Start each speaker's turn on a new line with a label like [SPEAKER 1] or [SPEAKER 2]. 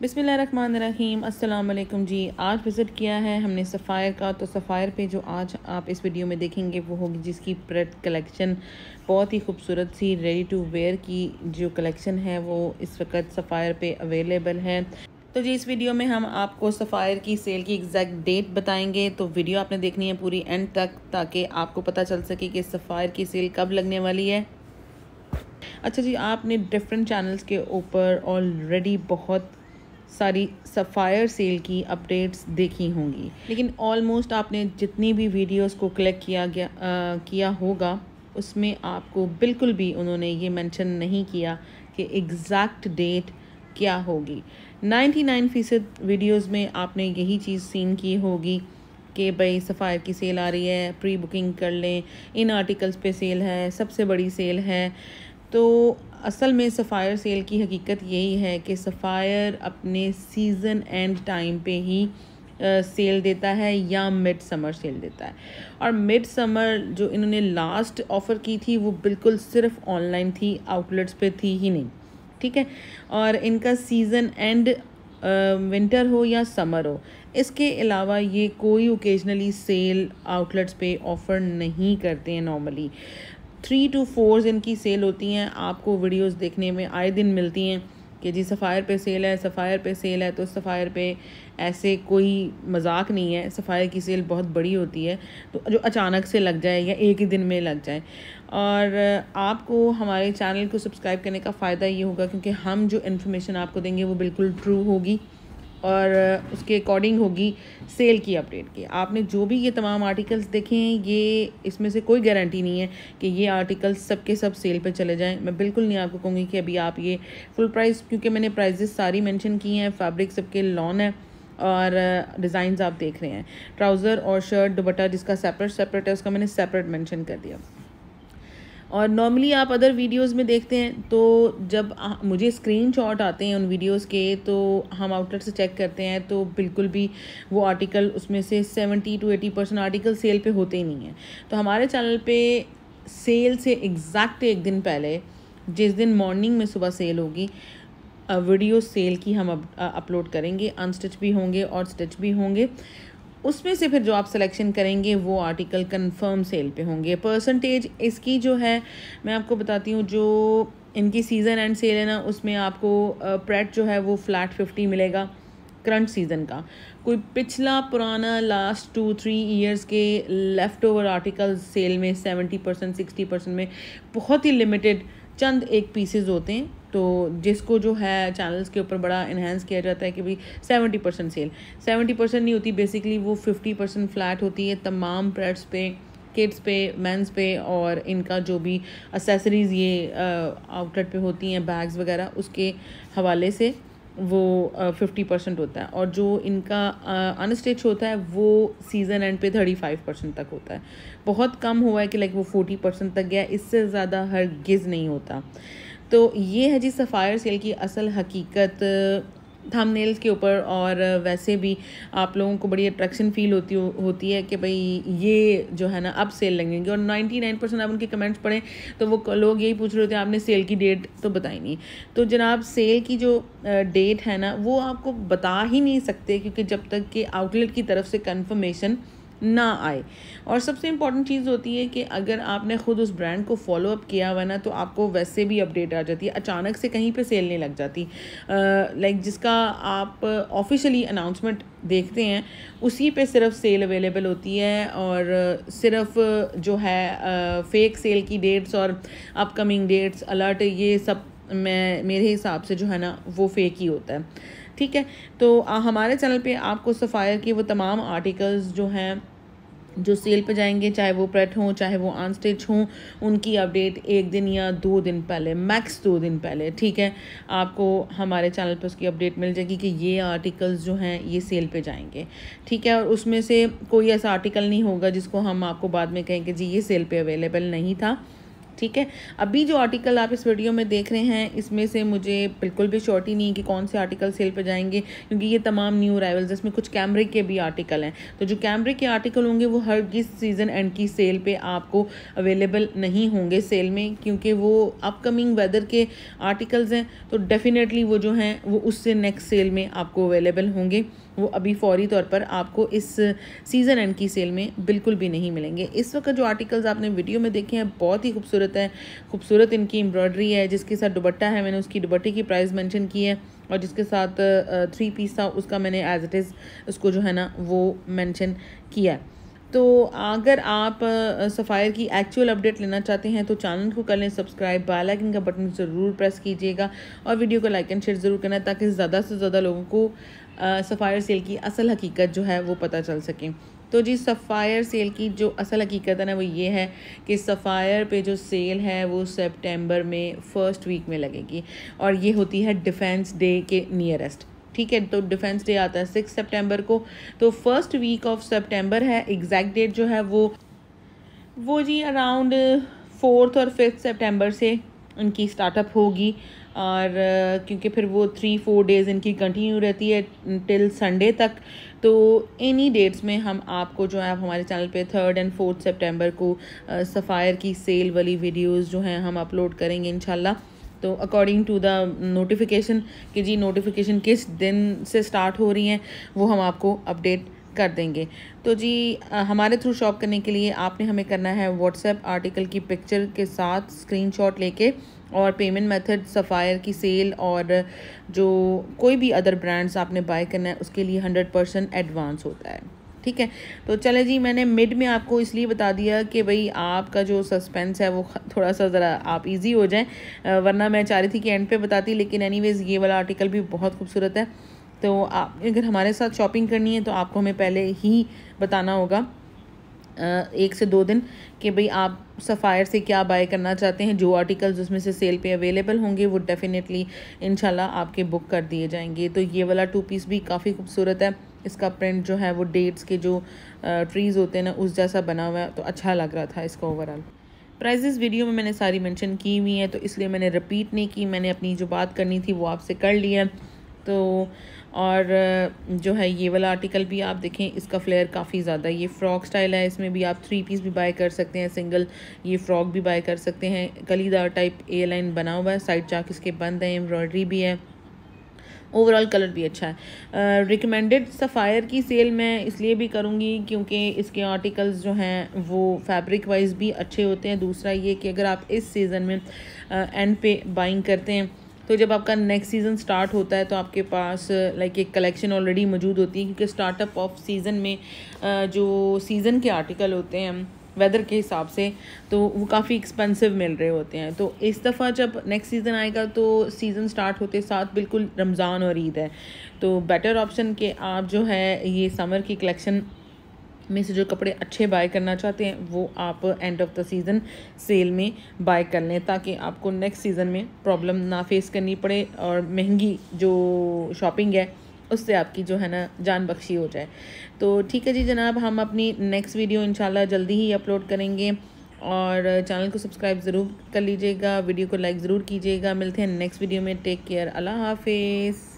[SPEAKER 1] बिसमीम अल्लाम जी आज विज़िट किया है हमने सफ़ायर का तो सफ़ायर पे जो आज आप इस वीडियो में देखेंगे वो होगी जिसकी प्रेट कलेक्शन बहुत ही खूबसूरत सी रेडी टू वेयर की जो कलेक्शन है वो इस वक्त सफ़ायर पे अवेलेबल है तो जी इस वीडियो में हम आपको सफ़ायर की सेल की एग्जैक्ट डेट बताएंगे तो वीडियो आपने देखनी है पूरी एंड तक ताकि आपको पता चल सके कि सफ़ायर की सेल कब लगने वाली है अच्छा जी आपने डिफरेंट चैनल्स के ऊपर ऑलरेडी बहुत सारी सफ़ायर सेल की अपडेट्स देखी होंगी लेकिन ऑलमोस्ट आपने जितनी भी वीडियोस को क्लिक किया गया आ, किया होगा उसमें आपको बिल्कुल भी उन्होंने ये मेंशन नहीं किया कि एग्ज़ैक्ट डेट क्या होगी 99 फ़ीसद वीडियोज़ में आपने यही चीज़ सीन की होगी कि भाई सफ़ायर की सेल आ रही है प्री बुकिंग कर लें इन आर्टिकल्स पे सेल है सबसे बड़ी सेल है तो असल में सफ़ायर सेल की हकीकत यही है कि सफ़ायर अपने सीज़न एंड टाइम पे ही सेल देता है या मिड समर सेल देता है और मिड समर जो इन्होंने लास्ट ऑफ़र की थी वो बिल्कुल सिर्फ ऑनलाइन थी आउटलेट्स पे थी ही नहीं ठीक है और इनका सीज़न एंड विंटर हो या समर हो इसके अलावा ये कोई ओकेजनली सेल आउटलेट्स पे ऑफ़र नहीं करते हैं नॉर्मली थ्री टू फोर्स इनकी सेल होती हैं आपको वीडियोस देखने में आए दिन मिलती हैं कि जी सफ़ायर पे सेल है सफ़ायर पे सेल है तो सफ़ायर पे ऐसे कोई मजाक नहीं है सफ़ायर की सेल बहुत बड़ी होती है तो जो अचानक से लग जाए या एक ही दिन में लग जाए और आपको हमारे चैनल को सब्सक्राइब करने का फ़ायदा ये होगा क्योंकि हम जो इन्फॉर्मेशन आपको देंगे वो बिल्कुल ट्रू होगी और उसके अकॉर्डिंग होगी सेल की अपडेट की आपने जो भी ये तमाम आर्टिकल्स देखे हैं ये इसमें से कोई गारंटी नहीं है कि ये आर्टिकल्स सब के सब सेल पे चले जाएं मैं बिल्कुल नहीं आपको कहूँगी कि अभी आप ये फुल प्राइस क्योंकि मैंने प्राइजेस सारी मेंशन की हैं फैब्रिक सबके लॉन है और डिज़ाइन आप देख रहे हैं ट्राउज़र और शर्ट दुबट्टा जिसका सेपरेट सेपरेट है उसका मैंने सेपरेट मैंशन कर दिया और नॉर्मली आप अदर वीडियोस में देखते हैं तो जब मुझे स्क्रीन शॉट आते हैं उन वीडियोस के तो हम आउटलेट से चेक करते हैं तो बिल्कुल भी वो आर्टिकल उसमें से seventy two eighty percent article sale पे होते ही नहीं हैं तो हमारे चैनल पे सेल से एग्जैक्ट एक दिन पहले जिस दिन मॉर्निंग में सुबह सेल होगी वीडियो सेल की हम अपलोड uh, करेंगे अनस्टिच भी होंगे और स्टिच भी होंगे उसमें से फिर जो आप सिलेक्शन करेंगे वो आर्टिकल कंफर्म सेल पे होंगे परसेंटेज इसकी जो है मैं आपको बताती हूँ जो इनकी सीज़न एंड सेल है ना उसमें आपको प्रेट जो है वो फ्लैट फिफ्टी मिलेगा करंट सीज़न का कोई पिछला पुराना लास्ट टू थ्री इयर्स के लेफ़्ट ओवर आर्टिकल सेल में सेवेंटी परसेंट सिक्सटी परसेंट में बहुत ही लिमिटेड चंद एक पीसेज होते हैं तो जिसको जो है चैनल्स के ऊपर बड़ा इन्हेंस किया जाता है कि भाई seventy percent sale seventy percent नहीं होती बेसिकली वो फिफ्टी परसेंट फ्लैट होती है तमाम प्रेड्स पे किड्स पे मेंस पे और इनका जो भी असेसरीज़ ये आउटलेट पे होती हैं बैग्स वगैरह उसके हवाले से वो फिफ्टी परसेंट होता है और जो इनका अनस्टिच uh, होता है वो सीज़न एंड पे थर्टी फाइव परसेंट तक होता है बहुत कम हुआ है कि लाइक वो फोर्टी परसेंट तक गया इससे ज़्यादा हर गिज़ नहीं होता तो ये है जी सफ़ायर सेल की असल हकीकत थंबनेल्स के ऊपर और वैसे भी आप लोगों को बड़ी अट्रैक्शन फील होती होती है कि भाई ये जो है ना अब सेल लगेंगे और 99 परसेंट आप उनके कमेंट्स पढ़ें तो वो लोग यही पूछ रहे होते हैं आपने सेल की डेट तो बताई नहीं तो जनाब सेल की जो डेट है ना वो आपको बता ही नहीं सकते क्योंकि जब तक कि आउटलेट की तरफ से कन्फर्मेशन ना आए और सबसे इम्पॉर्टेंट चीज़ होती है कि अगर आपने ख़ुद उस ब्रांड को फॉलो अप किया हुआ ना तो आपको वैसे भी अपडेट आ जाती है अचानक से कहीं पे सेल नहीं लग जाती लाइक जिसका आप ऑफिशियली अनाउंसमेंट देखते हैं उसी पे सिर्फ सेल अवेलेबल होती है और सिर्फ जो है फेक सेल की डेट्स और अपकमिंग डेट्स अलर्ट ये सब मैं मेरे हिसाब से जो है ना वो फेक ही होता है ठीक है तो आ, हमारे चैनल पे आपको सफ़ायर के वो तमाम आर्टिकल्स जो हैं जो सेल पे जाएंगे चाहे वो प्रेट हों चाहे वो आनस्टिच स्टेज हों उनकी अपडेट एक दिन या दो दिन पहले मैक्स दो दिन पहले ठीक है आपको हमारे चैनल पर उसकी अपडेट मिल जाएगी कि ये आर्टिकल्स जो हैं ये सेल पे जाएंगे ठीक है और उसमें से कोई ऐसा आर्टिकल नहीं होगा जिसको हम आपको बाद में कहेंगे जी ये सेल पर अवेलेबल नहीं था ठीक है अभी जो आर्टिकल आप इस वीडियो में देख रहे हैं इसमें से मुझे बिल्कुल भी ही नहीं कि कौन से आर्टिकल सेल पर जाएंगे क्योंकि ये तमाम न्यू अराइवल्स इसमें कुछ कैमरे के भी आर्टिकल हैं तो जो कैमरे के आर्टिकल होंगे वो हर किस सीज़न एंड की सेल पे आपको अवेलेबल नहीं होंगे सेल में क्योंकि वो अपकमिंग वेदर के आर्टिकल्स हैं तो डेफ़िनेटली वो जो हैं वो उससे नेक्स्ट सेल में आपको अवेलेबल होंगे वो अभी फौरी तौर पर आपको इस सीज़न एंड की सेल में बिल्कुल भी नहीं मिलेंगे इस वक्त जो आर्टिकल्स आपने वीडियो में देखे हैं बहुत ही खूबसूरत है खूबसूरत इनकी एम्ब्रॉयडरी है जिसके साथ दुबट्टा है मैंने उसकी दुबट्टे की प्राइस मैंशन की है और जिसके साथ थ्री पीस था उसका मैंने एज इट इज़ उसको जो है ना वो मैंशन किया है तो अगर आप सफ़ायर की एक्चुअल अपडेट लेना चाहते हैं तो चैनल को कर लें सब्सक्राइब बेल आइकन का बटन ज़रूर प्रेस कीजिएगा और वीडियो को लाइक एंड शेयर ज़रूर करना ताकि ज़्यादा से ज़्यादा लोगों को सफ़ायर सेल की असल हकीकत जो है वो पता चल सके तो जी सफ़ायर सेल की जो असल हकीकत है ना वो ये है कि सफ़ायर पे जो सेल है वो सितंबर में फ़र्स्ट वीक में लगेगी और ये होती है डिफेंस डे के नियरेस्ट ठीक है तो डिफेंस डे आता है सिक्स सेप्टेम्बर को तो फर्स्ट वीक ऑफ सेप्टेम्बर है एग्जैक्ट डेट जो है वो वो जी अराउंड फोर्थ और फिफ्थ सेप्टेम्बर से उनकी स्टार्टअप होगी और क्योंकि फिर वो थ्री फोर डेज़ इनकी कंटिन्यू रहती है टिल संडे तक तो इन्हीं डेट्स में हम आपको जो है आप हमारे चैनल पे थर्ड एंड फोर्थ सितंबर को सफ़ायर की सेल वाली वीडियोस जो हैं हम अपलोड करेंगे इंशाल्लाह तो अकॉर्डिंग टू द नोटिफिकेशन कि जी नोटिफिकेशन किस दिन से स्टार्ट हो रही हैं वो हम आपको अपडेट कर देंगे तो जी हमारे थ्रू शॉप करने के लिए आपने हमें करना है व्हाट्सएप आर्टिकल की पिक्चर के साथ स्क्रीनशॉट लेके और पेमेंट मेथड सफ़ायर की सेल और जो कोई भी अदर ब्रांड्स आपने बाय करना है उसके लिए हंड्रेड परसेंट एडवांस होता है ठीक है तो चले जी मैंने मिड में आपको इसलिए बता दिया कि भाई आपका जो सस्पेंस है वो थोड़ा सा ज़रा आप इजी हो जाएं वरना मैं चाह रही थी कि एंड पे बताती लेकिन एनीवेज़ ये वाला आर्टिकल भी बहुत खूबसूरत है तो आप अगर हमारे साथ शॉपिंग करनी है तो आपको हमें पहले ही बताना होगा एक से दो दिन कि भाई आप सफ़ायर से क्या बाय करना चाहते हैं जो आर्टिकल्स उसमें से सेल पे अवेलेबल होंगे वो डेफ़िनेटली इनशाला आपके बुक कर दिए जाएंगे तो ये वाला टू पीस भी काफ़ी खूबसूरत है इसका प्रिंट जो है वो डेट्स के जो ट्रीज़ होते हैं ना उस जैसा बना हुआ है तो अच्छा लग रहा था इसका ओवरऑल प्राइजेस वीडियो में मैंने सारी मेंशन की हुई है तो इसलिए मैंने रिपीट नहीं की मैंने अपनी जो बात करनी थी वो आपसे कर ली है तो और जो है ये वाला आर्टिकल भी आप देखें इसका फ्लेयर काफ़ी ज़्यादा ये फ्रॉक स्टाइल है इसमें भी आप थ्री पीस भी बाय कर सकते हैं सिंगल ये फ्रॉक भी बाय कर सकते हैं कलीदार टाइप ए लाइन बना हुआ है साइड चाक इसके बंद है एम्ब्रॉयडरी भी है ओवरऑल कलर भी अच्छा है रिकमेंडेड सफ़ायर की सेल मैं इसलिए भी करूँगी क्योंकि इसके आर्टिकल्स जो हैं वो फैब्रिक वाइज भी अच्छे होते हैं दूसरा ये कि अगर आप इस सीज़न में एंड पे बाइंग करते हैं तो जब आपका नेक्स्ट सीज़न स्टार्ट होता है तो आपके पास लाइक एक कलेक्शन ऑलरेडी मौजूद होती है क्योंकि स्टार्टअप ऑफ सीज़न में जो सीज़न के आर्टिकल होते हैं वेदर के हिसाब से तो वो काफ़ी एक्सपेंसिव मिल रहे होते हैं तो इस दफ़ा जब नेक्स्ट सीज़न आएगा तो सीज़न स्टार्ट होते साथ बिल्कुल रमज़ान और ईद है तो बेटर ऑप्शन कि आप जो है ये समर की कलेक्शन में से जो कपड़े अच्छे बाय करना चाहते हैं वो आप end of the season sale में बाय कर लें ताकि आपको नेक्स्ट सीज़न में प्रॉब्लम ना फेस करनी पड़े और महंगी जो शॉपिंग है उससे आपकी जो है ना जान बख्शी हो जाए तो ठीक है जी जनाब हम अपनी नेक्स्ट वीडियो इंशाल्लाह जल्दी ही अपलोड करेंगे और चैनल को सब्सक्राइब ज़रूर कर लीजिएगा वीडियो को लाइक ज़रूर कीजिएगा मिलते हैं नेक्स्ट वीडियो में टेक केयर अल्लाह हाफिज़